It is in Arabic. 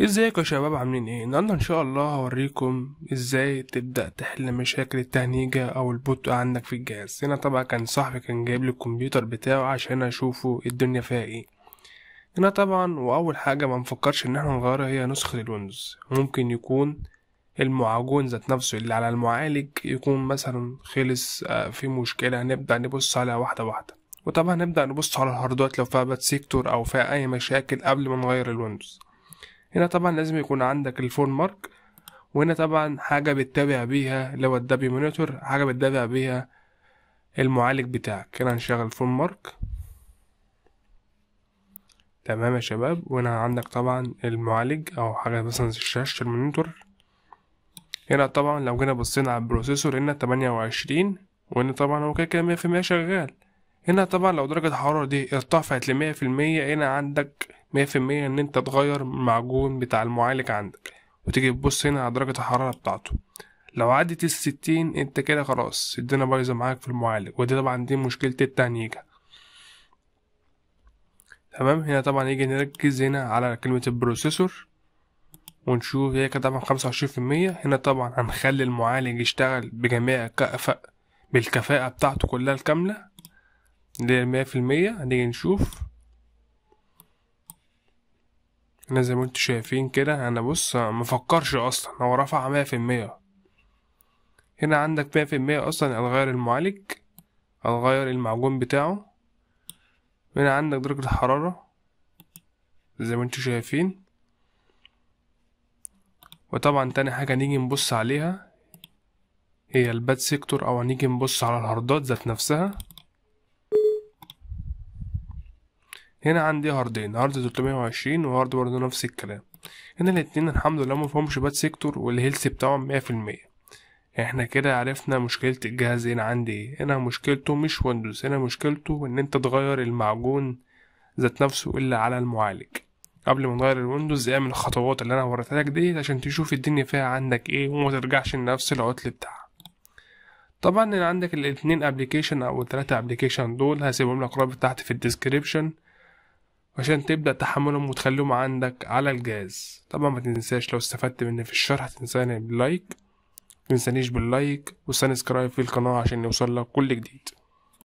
ازيكم يا شباب عاملين ايه النهارده ان شاء الله هوريكم ازاي تبدا تحل مشاكل التهنيجه او البطء عندك في الجهاز هنا طبعا كان صاحبي كان جايب لي الكمبيوتر بتاعه عشان اشوفه الدنيا فيها ايه هنا طبعا واول حاجه ما نفكرش ان احنا نغيرها هي نسخه الويندوز ممكن يكون المعجون ذات نفسه اللي على المعالج يكون مثلا خلص آه، في مشكله هنبدا نبص عليها واحده واحده وطبعا نبدا نبص على الهاردات لو فيها بات سيكتور او فيها اي مشاكل قبل ما نغير الويندوز هنا طبعا لازم يكون عندك الفون مارك وهنا طبعا حاجة بتتابع بيها لو الدبي مونيتور حاجة بتتابع بيها المعالج بتاعك هنا هنشغل فون مارك تمام يا شباب وهنا عندك طبعا المعالج او حاجة مثلا شاشة المونيتور هنا طبعا لو جينا بصينا على البروسيسور هنا تمانية وعشرين وهنا طبعا هو كده كده مية في مية شغال هنا طبعا لو درجة الحرارة دي ارتفعت لمية في المية هنا عندك مية في المية ان انت تغير المعجون بتاع المعالج عندك وتيجي تبص هنا على درجة الحرارة بتاعته لو عدت الستين انت كده خلاص الدنيا بايظة معاك في المعالج ودي طبعا دي مشكلة التهنيجة تمام هنا طبعا يجي نركز هنا على كلمة البروسيسور ونشوف هي كده طبعا خمسة وعشرين في المية هنا طبعا هنخلي المعالج يشتغل بجميع الكفاءة بالكفاءة بتاعته كلها الكاملة اللي هي مية في المية هنيجي نشوف انا زي ما انتوا شايفين كده انا بص مفكرش اصلا هو رفع مية في المية هنا عندك مية في المية اصلا هتغير المعالج هتغير المعجون بتاعه هنا عندك درجة الحرارة زي ما انتوا شايفين وطبعا تاني حاجة نيجي نبص عليها هي الباد سيكتور او هنيجي نبص على الهاردات ذات نفسها هنا عندي هاردين هارد 320 وهارد برضه نفس الكلام هنا الاتنين الحمد لله مفهومش باد سيكتور والهيلث بتاعهم مية في المية احنا كده عرفنا مشكلة الجهاز هنا عندي ايه هنا مشكلته مش ويندوز هنا مشكلته ان انت تغير المعجون ذات نفسه الا على المعالج قبل ما نغير الويندوز اعمل الخطوات اللي انا وريتها لك عشان تشوف الدنيا فيها عندك ايه وما ترجعش لنفس العطل بتاعها طبعا عندك الاتنين ابلكيشن او التلاتة ابلكيشن دول هسيبهم لك رابط تحت في الديسكريبشن عشان تبدأ تحملهم وتخليهم عندك على الجهاز طبعا ما تنساش لو استفدت مني في الشرح تنساني باللايك متنسانيش باللايك وسبسكرايب في القناة عشان يوصل لك كل جديد